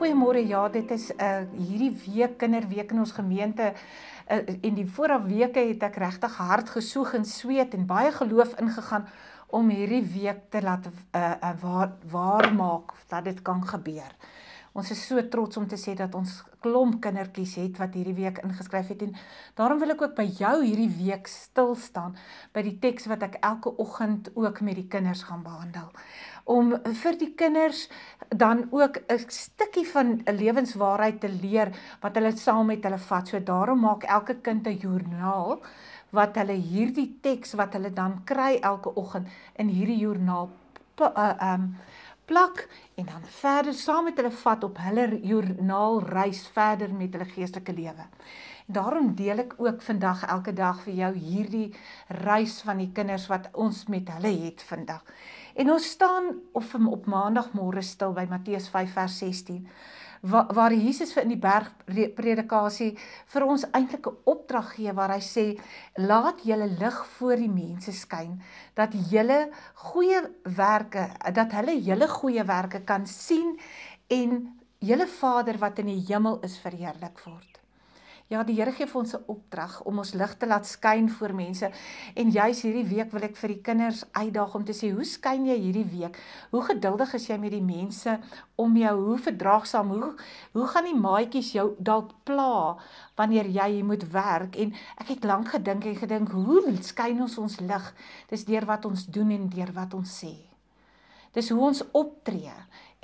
Goeiemôre. Ja, dit is uh hierdie week kinderweek in ons gemeente uh, en die voorafgaande weke het ek regtig hard gesoek en sweet en baie geloof ingegaan om hierdie week te laat 'n uh, eh, waar, waar maak dat dit kan gebeur. Ons is so trots om te sê dat ons klomp kindertjies het wat hierdie week ingeskryf het en daarom wil ek ook by jou hierdie week stil staan by die teks wat ek elke oggend ook met die kinders gaan behandel om vir die kinders dan ook 'n stukkie van 'n lewenswaarheid te leer wat hulle saam met hulle vat. So daarom maak elke kind 'n joernaal wat hulle hierdie teks wat hulle dan kry elke oggend in hierdie joernaal eh, ehm uh, um, plak en dan verder saam met hulle vat op hulle joernaal reis verder met hulle geestelike lewe. Daarom deel ek ook vandag elke dag vir jou hierdie reis van die kinders wat ons met hulle het vandag. En ons staan op op maandagmôre stil by Matteus 5 vers 16 waar, waar Jesus vir in die berg predikasie vir ons eintlik 'n opdrag gee waar hy sê laat julle lig voor die mense skyn dat julle goeie werke dat hulle julle goeie werke kan sien en julle Vader wat in die hemel is verheerlik word. Ja, die Here gee vir ons 'n opdrag om ons lig te laat skyn voor mense. En juis hierdie week wil ek vir die kinders uitdaag om te sê, hoe skyn jy hierdie week? Hoe geduldig is jy met die mense om jou? Hoe verdraagsaam? Hoe hoe gaan die maatjies jou dalk pla wanneer jy moet werk? En ek het lank gedink en gedink, hoe skyn ons ons lig? Dis deur wat ons doen en deur wat ons sê. Dis hoe ons optree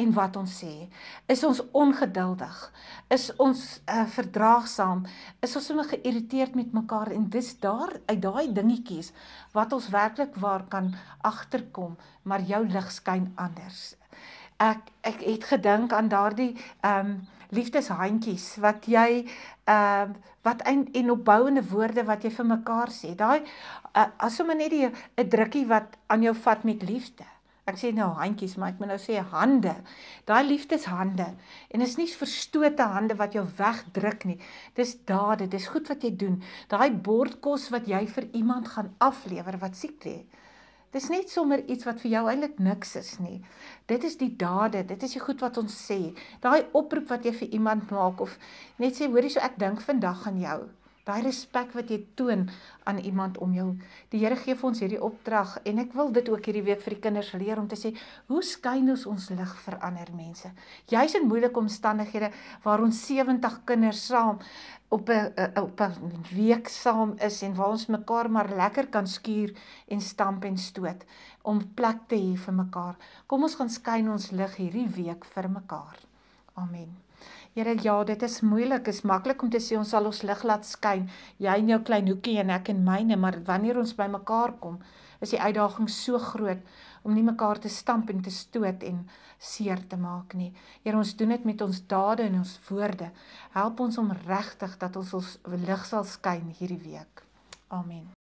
en wat ons sê. Is ons ongeduldig? Is ons uh, verdraagsaam? Is ons sommer geïrriteerd met mekaar en dis daar uit daai dingetjies wat ons werklik waar kan agterkom, maar jou lig skyn anders. Ek ek het gedink aan daardie ehm um, liefdeshandjies wat jy ehm uh, wat en, en opbouende woorde wat jy vir mekaar sê. Daai uh, eh, asome net die 'n drukkie wat aan jou vat met liefde. Ek sê nou handjies, maar ek moet nou sê hande. Daai liefdeshande. En is nie verstote hande wat jou wegdruk nie. Dis dade, dit is goed wat jy doen. Daai bordkos wat jy vir iemand gaan aflewer wat siek lê. Dis net sommer iets wat vir jou eintlik niks is nie. Dit is die dade, dit is die goed wat ons sê. Daai oproep wat jy vir iemand maak of net sê hoorie so ek dink vandag aan jou daai respek wat jy toon aan iemand om jou. Die Here gee vir ons hierdie opdrag en ek wil dit ook hierdie week vir die kinders leer om te sê, hoe skyn ons ons lig vir ander mense? Jy's in moeilike omstandighede waar ons 70 kinders saam op 'n eh, op 'n week saam is en waar ons mekaar maar lekker kan skuur en stamp en stoot om plek te hê vir mekaar. Kom ons gaan skyn ons lig hierdie week vir mekaar. Amen. Here, ja, dit is moeilik. Dit is maklik om te sê ons sal ons lig laat skyn, jy in jou klein hoekie en ek in myne, maar wanneer ons by mekaar kom, is die uitdaging so groot om nie mekaar te stamp en te stoot en seer te maak nie. Here, ons doen dit met ons dade en ons woorde. Help ons om regtig dat ons ons lig sal skyn hierdie week. Amen.